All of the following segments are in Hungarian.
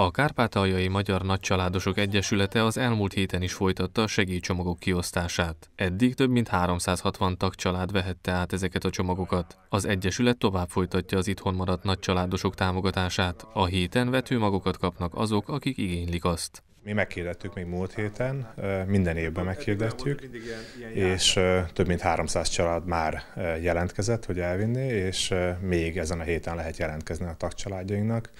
A Kárpátaljai Magyar Nagycsaládosok Egyesülete az elmúlt héten is folytatta a segélycsomagok kiosztását. Eddig több mint 360 tagcsalád vehette át ezeket a csomagokat. Az Egyesület tovább folytatja az itthon maradt nagycsaládosok támogatását. A héten vetőmagokat kapnak azok, akik igénylik azt. Mi meghirdettük még múlt héten, minden évben meghirdettük, és több mint 300 család már jelentkezett, hogy elvinni, és még ezen a héten lehet jelentkezni a tagcsaládjainknak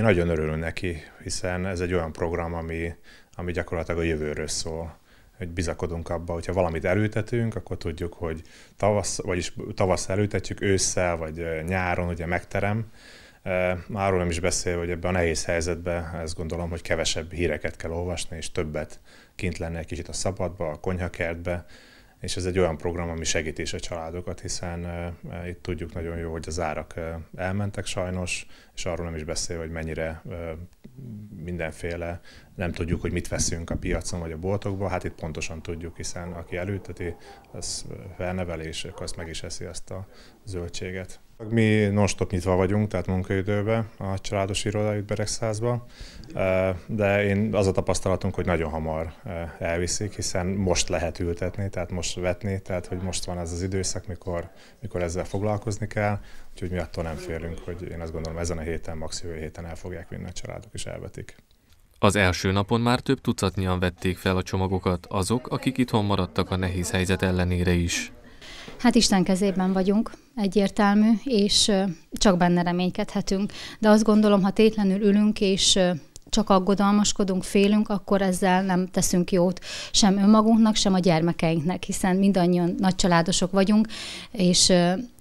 mi nagyon örülünk neki, hiszen ez egy olyan program, ami, ami gyakorlatilag a jövőről szól hogy bizakodunk abba, hogyha valamit elültetünk, akkor tudjuk, hogy tavasz, vagyis tavasz elültetjük, ősszel vagy nyáron ugye megterem. Arról nem is beszél, hogy ebben a nehéz helyzetben ezt gondolom, hogy kevesebb híreket kell olvasni, és többet kint lenne egy kicsit a szabadba, a konyhakertbe, és ez egy olyan program, ami segíti is a családokat, hiszen uh, itt tudjuk nagyon jó, hogy az árak uh, elmentek sajnos, és arról nem is beszél, hogy mennyire uh, mindenféle, nem tudjuk, hogy mit veszünk a piacon vagy a boltokban, hát itt pontosan tudjuk, hiszen aki előteti, az felnevelés, azt meg is eszi azt a zöldséget. Mi non-stop nyitva vagyunk, tehát munkaidőben a családos irodájuk Beregszázba, de én az a tapasztalatunk, hogy nagyon hamar elviszik, hiszen most lehet ültetni, tehát most vetni, tehát hogy most van ez az időszak, mikor, mikor ezzel foglalkozni kell, úgyhogy mi attól nem félünk, hogy én azt gondolom ezen a héten, max. jövő héten el fogják vinni a családok és elvetik. Az első napon már több tucatnyian vették fel a csomagokat azok, akik itthon maradtak a nehéz helyzet ellenére is. Hát Isten kezében vagyunk, egyértelmű, és csak benne reménykedhetünk. De azt gondolom, ha tétlenül ülünk, és csak aggodalmaskodunk, félünk, akkor ezzel nem teszünk jót sem önmagunknak, sem a gyermekeinknek, hiszen mindannyian nagy családosok vagyunk, és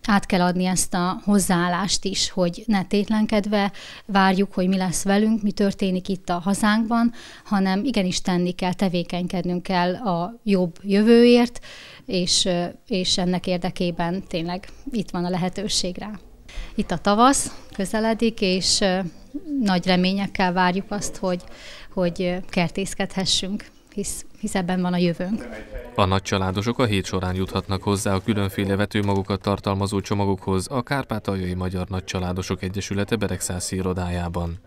át kell adni ezt a hozzáállást is, hogy ne tétlenkedve várjuk, hogy mi lesz velünk, mi történik itt a hazánkban, hanem igenis tenni kell, tevékenykednünk kell a jobb jövőért, és, és ennek érdekében tényleg itt van a lehetőség rá. Itt a tavasz közeledik, és nagy reményekkel várjuk azt, hogy, hogy kertészkedhessünk hisz, hisz ebben van a jövőnk. A nagy családosok a hét során juthatnak hozzá a különféle vetőmagokat tartalmazó csomagokhoz a Kárpátaljai Magyar Nagycsaládosok Egyesülete Beregszászi irodájában.